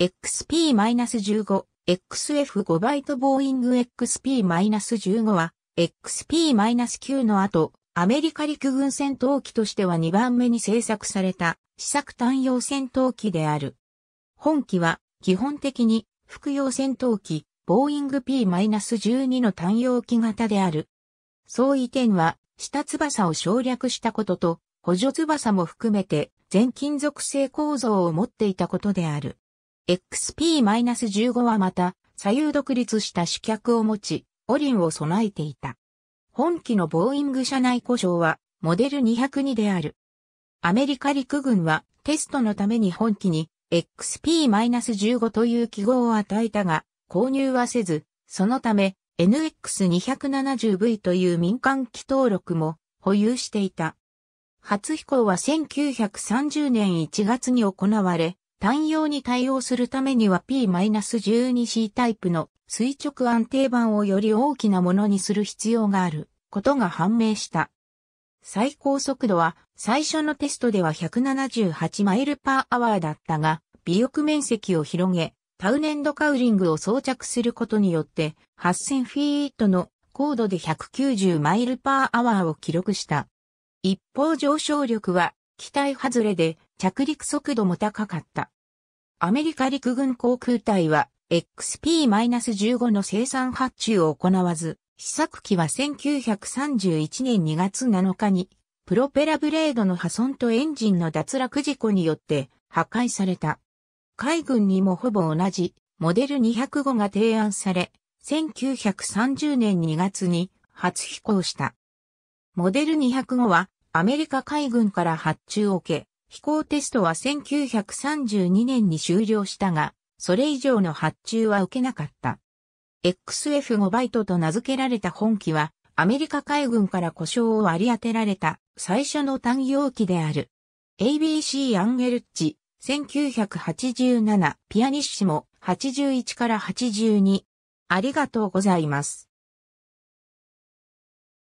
XP-15、XF5 バイトボーイング XP-15 は、XP-9 の後、アメリカ陸軍戦闘機としては2番目に製作された、試作単用戦闘機である。本機は、基本的に、副用戦闘機、ボーイング P-12 の単用機型である。相違点は、下翼を省略したことと、補助翼も含めて、全金属製構造を持っていたことである。XP-15 はまた、左右独立した主脚を持ち、オリンを備えていた。本機のボーイング社内故障は、モデル202である。アメリカ陸軍は、テストのために本機に、XP-15 という記号を与えたが、購入はせず、そのため、NX270V という民間機登録も保有していた。初飛行は1930年1月に行われ、単用に対応するためには P-12C タイプの垂直安定板をより大きなものにする必要があることが判明した。最高速度は最初のテストでは178マイルパーアワーだったが、尾翼面積を広げ、タウネンドカウリングを装着することによって8000フィートの高度で190マイルパーアワーを記録した。一方上昇力は機体外れで着陸速度も高かった。アメリカ陸軍航空隊は XP-15 の生産発注を行わず、試作機は1931年2月7日に、プロペラブレードの破損とエンジンの脱落事故によって破壊された。海軍にもほぼ同じモデル205が提案され、1930年2月に初飛行した。モデル205はアメリカ海軍から発注を受け、飛行テストは1932年に終了したが、それ以上の発注は受けなかった。XF5 バイトと名付けられた本機は、アメリカ海軍から故障を割り当てられた最初の単用機である。ABC アンゲルッチ、1987、ピアニッシモ、81から82。ありがとうございます。